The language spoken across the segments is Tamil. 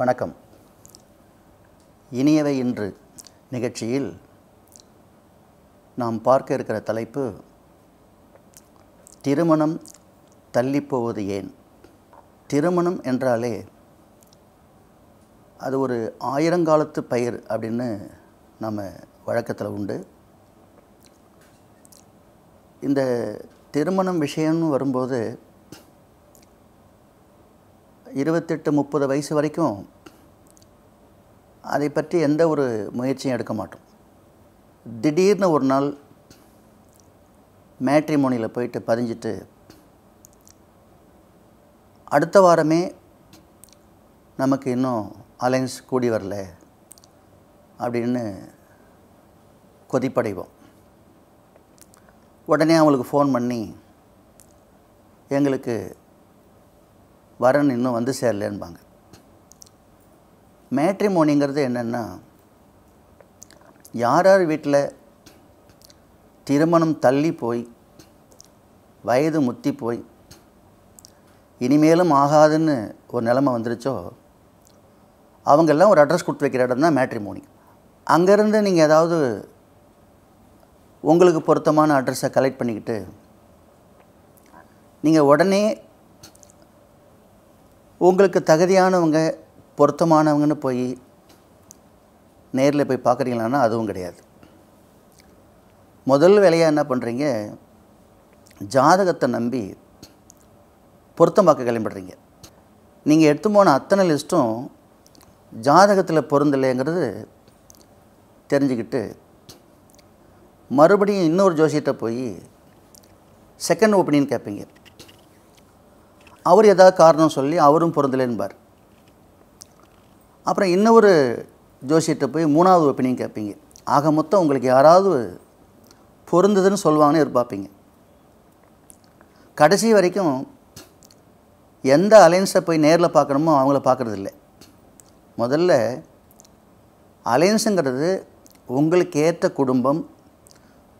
வணக்கம் இனியவை இன்று நிகழ்ச்சியில் நாம் பார்க்க இருக்கிற தலைப்பு திருமணம் தள்ளிப்போவது ஏன் திருமணம் என்றாலே அது ஒரு ஆயிரங்காலத்து பயிர் அப்படின்னு நம்ம வழக்கத்தில் உண்டு இந்த திருமணம் விஷயம்னு வரும்போது இருபத்தெட்டு முப்பது வயசு வரைக்கும் அதை பற்றி எந்த ஒரு முயற்சியும் எடுக்க மாட்டோம் திடீர்னு ஒரு நாள் மேட்ரிமோனியில் போயிட்டு பதிஞ்சிட்டு அடுத்த வாரமே நமக்கு இன்னும் அலைன்ஸ் கூடி வரல அப்படின்னு கொதிப்படைவோம் உடனே அவங்களுக்கு ஃபோன் பண்ணி எங்களுக்கு வரன் இன்னும் வந்து சேரலன்பாங்க மேட்ரிமோனிங்கிறது என்னென்னா யார் யார் வீட்டில் திருமணம் தள்ளி போய் வயது முத்தி போய் இனிமேலும் ஆகாதுன்னு ஒரு நிலமை வந்துருச்சோ அவங்கெல்லாம் ஒரு அட்ரஸ் கொடுத்து வைக்கிற இடம் தான் மேட்ரிமோனி அங்கேருந்து நீங்கள் ஏதாவது உங்களுக்கு பொருத்தமான அட்ரஸை கலெக்ட் பண்ணிக்கிட்டு நீங்கள் உடனே உங்களுக்கு தகுதியானவங்க பொருத்தமானவங்கன்னு போய் நேரில் போய் பார்க்குறீங்களான்னா அதுவும் கிடையாது முதல் வேலையாக என்ன பண்ணுறீங்க ஜாதகத்தை நம்பி பொருத்தம் பார்க்க கிளம்பிடுறீங்க நீங்கள் எடுத்து போன அத்தனை லிஸ்ட்டும் ஜாதகத்தில் பொருந்தலைங்கிறது தெரிஞ்சுக்கிட்டு மறுபடியும் இன்னொரு ஜோசியத்தை போய் செகண்ட் ஒப்பீனியன் கேட்பீங்க அவர் ஏதாவது காரணம் சொல்லி அவரும் பொருந்தலைன்பார் அப்புறம் இன்னொரு ஜோசியிட்ட போய் மூணாவது ஒப்பினியும் கேட்பீங்க ஆக மொத்தம் உங்களுக்கு யாராவது பொருந்ததுன்னு சொல்லுவாங்கன்னு எதிர்பார்ப்பீங்க கடைசி வரைக்கும் எந்த அலையன்ஸை போய் நேரில் பார்க்கணுமோ அவங்கள பார்க்குறதில்ல முதல்ல அலையன்ஸுங்கிறது உங்களுக்கு ஏற்ற குடும்பம்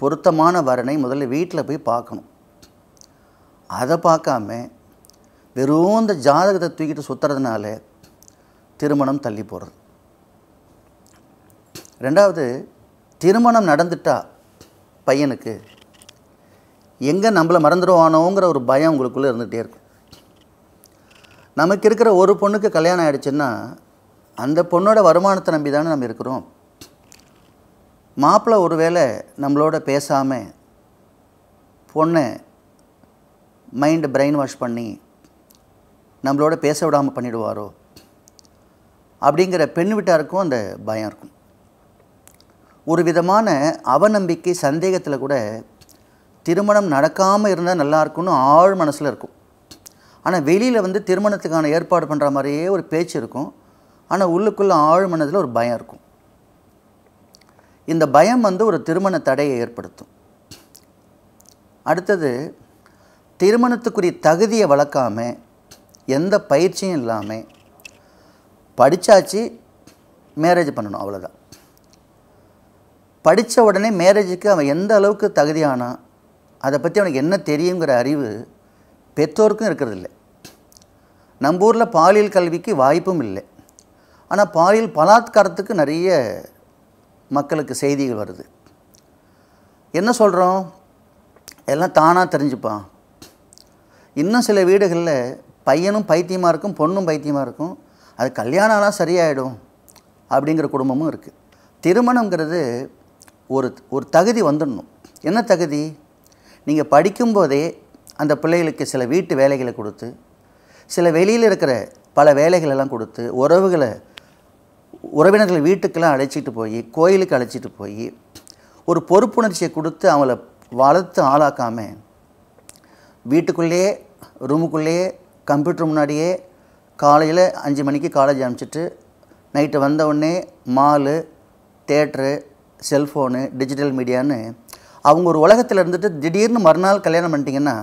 பொருத்தமான வரனை முதல்ல வீட்டில் போய் பார்க்கணும் அதை பார்க்காம வெறும் இந்த ஜாதகத்தை தூக்கிட்டு சுற்றுறதுனால திருமணம் தள்ளி போடுறது ரெண்டாவது திருமணம் நடந்துட்டா பையனுக்கு எங்கே நம்மளை மறந்துடுவானோங்கிற ஒரு பயம் உங்களுக்குள்ளே இருந்துகிட்டே இருக்கும் நமக்கு இருக்கிற ஒரு பொண்ணுக்கு கல்யாணம் ஆகிடுச்சுன்னா அந்த பொண்ணோட வருமானத்தை நம்பி தானே நம்ம இருக்கிறோம் மாப்பிள்ளை ஒருவேளை நம்மளோட பேசாமல் பொண்ணை மைண்டு பிரெயின் வாஷ் பண்ணி நம்மளோட பேச விடாமல் பண்ணிடுவாரோ அப்படிங்கிற பெண் வீட்டாருக்கும் அந்த பயம் இருக்கும் ஒரு விதமான அவநம்பிக்கை சந்தேகத்தில் கூட திருமணம் நடக்காமல் இருந்தால் நல்லாயிருக்கும்னு ஆழ் மனசில் இருக்கும் ஆனால் வெளியில் வந்து திருமணத்துக்கான ஏற்பாடு பண்ணுற மாதிரியே ஒரு பேச்சு இருக்கும் ஆனால் உள்ளுக்குள்ளே ஆழ் மனதில் ஒரு பயம் இருக்கும் இந்த பயம் வந்து ஒரு திருமண தடையை ஏற்படுத்தும் அடுத்தது திருமணத்துக்குரிய தகுதியை வளர்க்காமல் எந்த பயிற்சியும் இல்லாமல் படித்தாச்சு மேரேஜ் பண்ணணும் அவ்வளோதான் படித்த உடனே மேரேஜுக்கு அவன் எந்த அளவுக்கு தகுதியானா அதை பற்றி அவனுக்கு என்ன தெரியுங்கிற அறிவு பெற்றோருக்கும் இருக்கிறதில்லை நம்ம ஊரில் பாலியல் கல்விக்கு வாய்ப்பும் இல்லை ஆனால் பாலியல் பலாத்காரத்துக்கு நிறைய மக்களுக்கு செய்திகள் வருது என்ன சொல்கிறோம் எல்லாம் தானாக தெரிஞ்சுப்பான் இன்னும் சில வீடுகளில் பையனும் பைத்தியமாக இருக்கும் பொண்ணும் பைத்தியமாக இருக்கும் அது கல்யாணம் ஆனால் சரியாயிடும் அப்படிங்கிற குடும்பமும் இருக்குது திருமணங்கிறது ஒரு ஒரு தகுதி வந்துடணும் என்ன தகுதி நீங்கள் படிக்கும்போதே அந்த பிள்ளைகளுக்கு சில வீட்டு வேலைகளை கொடுத்து சில வெளியில் இருக்கிற பல வேலைகளெல்லாம் கொடுத்து உறவுகளை உறவினர்கள் வீட்டுக்கெல்லாம் அழைச்சிட்டு போய் கோயிலுக்கு அழைச்சிட்டு போய் ஒரு பொறுப்புணர்ச்சியை கொடுத்து அவங்கள வளர்த்து ஆளாக்காமல் வீட்டுக்குள்ளேயே ரூமுக்குள்ளேயே கம்ப்யூட்டர் முன்னாடியே காலையில் அஞ்சு மணிக்கு காலேஜ் அனுப்பிச்சிட்டு நைட்டு வந்த உடனே மாலு தேட்ரு செல்ஃபோனு டிஜிட்டல் மீடியான்னு அவங்க ஒரு உலகத்தில் இருந்துட்டு திடீர்னு மறுநாள் கல்யாணம் பண்ணிட்டீங்கன்னா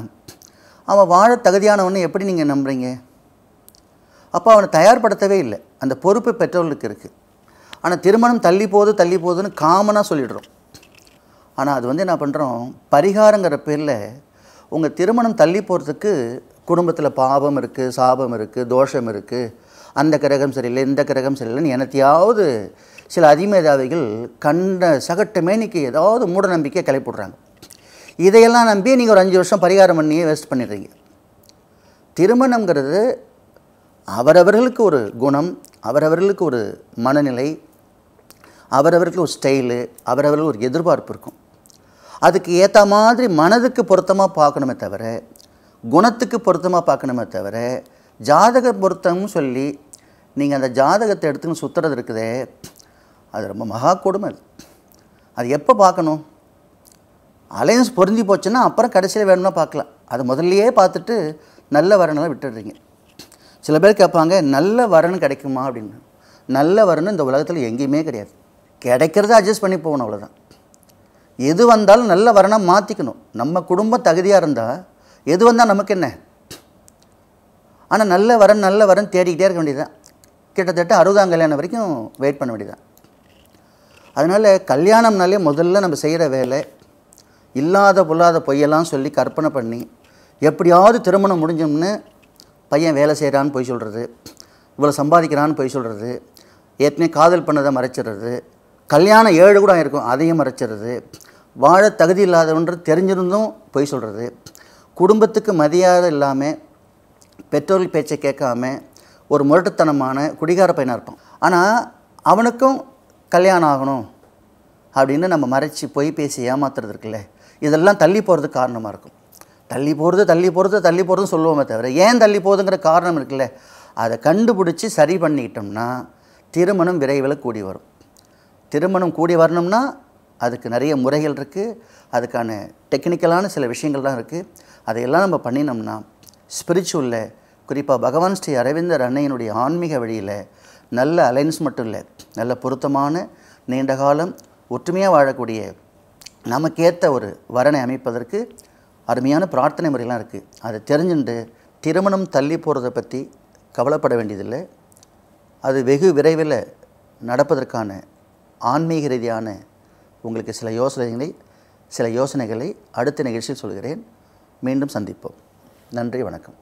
அவன் வாழ தகுதியானவனை எப்படி நீங்கள் நம்புகிறீங்க அப்போ அவனை தயார்படுத்தவே இல்லை அந்த பொறுப்பு பெற்றவர்களுக்கு இருக்குது ஆனால் திருமணம் தள்ளி போகுது தள்ளி போகுதுன்னு காமனாக சொல்லிடுறோம் ஆனால் அது வந்து என்ன பண்ணுறோம் பரிகாரங்கிற பேரில் உங்கள் திருமணம் தள்ளி போகிறதுக்கு குடும்பத்தில் பாவம் இருக்குது சாபம் இருக்குது தோஷம் இருக்குது அந்த கிரகம் சரியில்லை இந்த கிரகம் சரியில்லைன்னு எனத்தையாவது சில அதிமேதாவிகள் கண்ட சகட்டமே இன்றைக்கி ஏதாவது மூட நம்பிக்கை கிளப்பிடுறாங்க இதையெல்லாம் நம்பி நீங்கள் ஒரு அஞ்சு வருஷம் பரிகாரம் பண்ணியே வேஸ்ட் பண்ணிடுறீங்க திருமணங்கிறது அவரவர்களுக்கு ஒரு குணம் அவரவர்களுக்கு ஒரு மனநிலை அவரவர்களுக்கு ஒரு ஸ்டைலு அவரவர்களுக்கு ஒரு எதிர்பார்ப்பு இருக்கும் அதுக்கு ஏற்ற மாதிரி மனதுக்கு பொருத்தமாக பார்க்கணுமே தவிர குணத்துக்கு பொருத்தமாக பார்க்கணுமே தவிர ஜாதக பொருத்தம்னு சொல்லி நீங்கள் அந்த ஜாதகத்தை எடுத்துன்னு சுற்றுறது இருக்குதே அது ரொம்ப மகா கொடுமை அது அது எப்போ பார்க்கணும் அலையன்ஸ் பொருந்தி போச்சுன்னா அப்புறம் கடைசியில் வேணும்னா பார்க்கலாம் அது முதல்லையே பார்த்துட்டு நல்ல வரனெல்லாம் விட்டுடுறீங்க சில பேர் கேட்பாங்க நல்ல வரணும் கிடைக்குமா அப்படின்னு நல்ல வரணும் இந்த உலகத்தில் எங்கேயுமே கிடையாது கிடைக்கிறத அட்ஜஸ்ட் பண்ணி போகணும் அவ்வளோதான் எது வந்தாலும் நல்ல வரனாக மாற்றிக்கணும் நம்ம குடும்பம் தகுதியாக இருந்தால் எது வந்தால் நமக்கு என்ன ஆனால் நல்ல வரன் நல்ல வரன் தேடிக்கிட்டே இருக்க வேண்டியதுதான் கிட்டத்தட்ட அறுபதாம் கல்யாணம் வரைக்கும் வெயிட் பண்ண வேண்டியதுதான் அதனால் கல்யாணம்னாலே முதல்ல நம்ம செய்கிற வேலை இல்லாத பொல்லாத பொய்யெல்லாம் சொல்லி கற்பனை பண்ணி எப்படியாவது திருமணம் முடிஞ்சோம்னு பையன் வேலை செய்கிறான்னு பொய் சொல்கிறது இவ்வளோ சம்பாதிக்கிறான்னு பொய் சொல்கிறது ஏற்கனவே காதல் பண்ணதை மறைச்சிடுறது கல்யாணம் ஏழு கூட இருக்கும் அதையும் மறைச்சிடுறது வாழ தகுதி இல்லாதவன்று தெரிஞ்சிருந்தும் பொய் சொல்கிறது குடும்பத்துக்கு மதியாதை இல்லாமல் பெற்றோர்கள் பேச்சை கேட்காம ஒரு முரட்டுத்தனமான குடிகார பையனாக இருப்பான் ஆனால் அவனுக்கும் கல்யாணம் ஆகணும் அப்படின்னு நம்ம மறைச்சி போய் பேசி ஏமாத்துறது இருக்குல்ல இதெல்லாம் தள்ளி போகிறது காரணமாக இருக்கும் தள்ளி போகிறது தள்ளி போகிறது தள்ளி போகிறதுன்னு சொல்லுவோமே தவிர ஏன் தள்ளி போகுதுங்கிற காரணம் இருக்குல்ல அதை கண்டுபிடிச்சி சரி பண்ணிக்கிட்டோம்னா திருமணம் விரைவில் கூடி வரும் திருமணம் கூடி வரணும்னா அதுக்கு நிறைய முறைகள் இருக்குது அதுக்கான டெக்னிக்கலான சில விஷயங்கள்லாம் இருக்குது அதையெல்லாம் நம்ம பண்ணினோம்னா ஸ்பிரிச்சுவலில் குறிப்பாக பகவான் ஸ்ரீ அரவிந்தர் அன்னையினுடைய ஆன்மீக வழியில் நல்ல அலைன்ஸ் மட்டும் இல்லை நல்ல பொருத்தமான நீண்ட காலம் ஒற்றுமையாக வாழக்கூடிய நமக்கேற்ற ஒரு வரனை அமைப்பதற்கு அருமையான பிரார்த்தனை முறையெல்லாம் இருக்குது அதை தெரிஞ்சுட்டு திருமணம் தள்ளி போகிறத பற்றி கவலைப்பட வேண்டியதில்லை அது வெகு விரைவில் நடப்பதற்கான ஆன்மீக ரீதியான உங்களுக்கு சில யோசனைகளை சில யோசனைகளை அடுத்த நிகழ்ச்சியில் சொல்கிறேன் மீண்டும் சந்திப்போம் நன்றி வணக்கம்